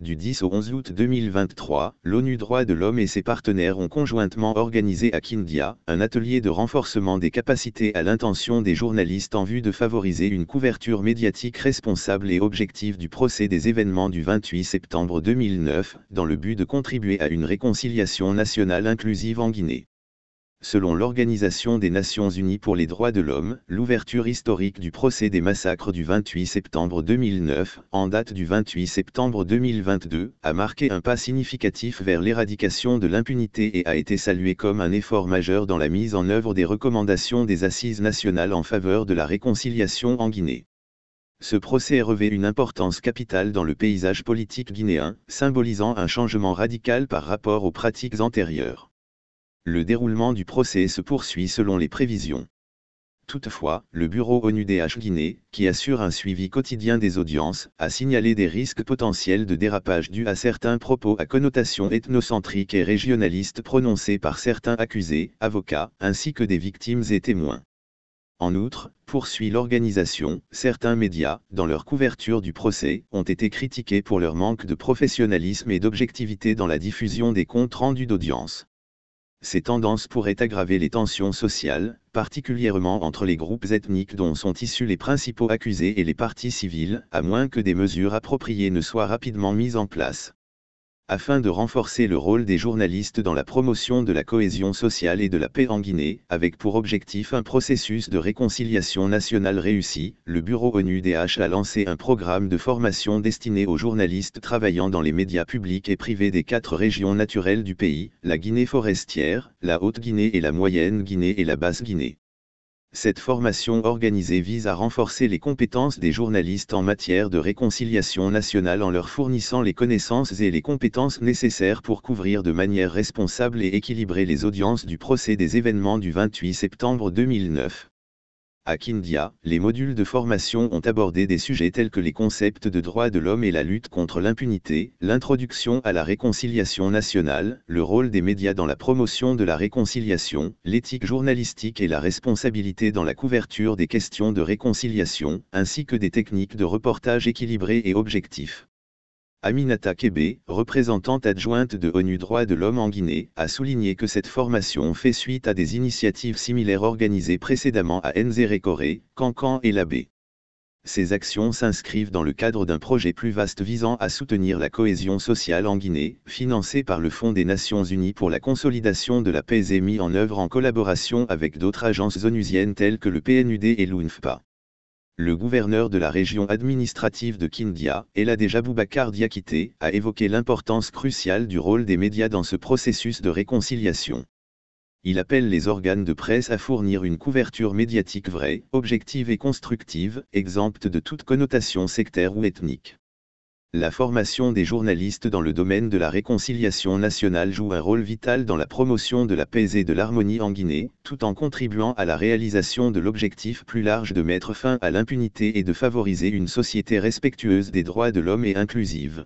Du 10 au 11 août 2023, l'ONU Droits de l'Homme et ses partenaires ont conjointement organisé à Kindia un atelier de renforcement des capacités à l'intention des journalistes en vue de favoriser une couverture médiatique responsable et objective du procès des événements du 28 septembre 2009, dans le but de contribuer à une réconciliation nationale inclusive en Guinée. Selon l'Organisation des Nations Unies pour les droits de l'homme, l'ouverture historique du procès des massacres du 28 septembre 2009, en date du 28 septembre 2022, a marqué un pas significatif vers l'éradication de l'impunité et a été salué comme un effort majeur dans la mise en œuvre des recommandations des assises nationales en faveur de la réconciliation en Guinée. Ce procès revêt une importance capitale dans le paysage politique guinéen, symbolisant un changement radical par rapport aux pratiques antérieures. Le déroulement du procès se poursuit selon les prévisions. Toutefois, le bureau ONUDH Guinée, qui assure un suivi quotidien des audiences, a signalé des risques potentiels de dérapage dus à certains propos à connotation ethnocentrique et régionaliste prononcés par certains accusés, avocats, ainsi que des victimes et témoins. En outre, poursuit l'organisation, certains médias, dans leur couverture du procès, ont été critiqués pour leur manque de professionnalisme et d'objectivité dans la diffusion des comptes rendus d'audience ces tendances pourraient aggraver les tensions sociales, particulièrement entre les groupes ethniques dont sont issus les principaux accusés et les partis civils, à moins que des mesures appropriées ne soient rapidement mises en place afin de renforcer le rôle des journalistes dans la promotion de la cohésion sociale et de la paix en Guinée, avec pour objectif un processus de réconciliation nationale réussi, le bureau ONUDH a lancé un programme de formation destiné aux journalistes travaillant dans les médias publics et privés des quatre régions naturelles du pays, la Guinée forestière, la Haute-Guinée et la Moyenne Guinée et la Basse-Guinée. Cette formation organisée vise à renforcer les compétences des journalistes en matière de réconciliation nationale en leur fournissant les connaissances et les compétences nécessaires pour couvrir de manière responsable et équilibrée les audiences du procès des événements du 28 septembre 2009. À Kindia, les modules de formation ont abordé des sujets tels que les concepts de droit de l'homme et la lutte contre l'impunité, l'introduction à la réconciliation nationale, le rôle des médias dans la promotion de la réconciliation, l'éthique journalistique et la responsabilité dans la couverture des questions de réconciliation, ainsi que des techniques de reportage équilibrées et objectifs. Aminata Kebe, représentante adjointe de ONU Droits de l'Homme en Guinée, a souligné que cette formation fait suite à des initiatives similaires organisées précédemment à Nzérékoré, Cancan et Labé. Ces actions s'inscrivent dans le cadre d'un projet plus vaste visant à soutenir la cohésion sociale en Guinée, financé par le Fonds des Nations Unies pour la consolidation de la paix et mis en œuvre en collaboration avec d'autres agences onusiennes telles que le PNUD et l'UNFPA le gouverneur de la région administrative de Kindia, Eladej Boubacar Diakité, a évoqué l'importance cruciale du rôle des médias dans ce processus de réconciliation. Il appelle les organes de presse à fournir une couverture médiatique vraie, objective et constructive, exempte de toute connotation sectaire ou ethnique. La formation des journalistes dans le domaine de la réconciliation nationale joue un rôle vital dans la promotion de la paix et de l'harmonie en Guinée, tout en contribuant à la réalisation de l'objectif plus large de mettre fin à l'impunité et de favoriser une société respectueuse des droits de l'homme et inclusive.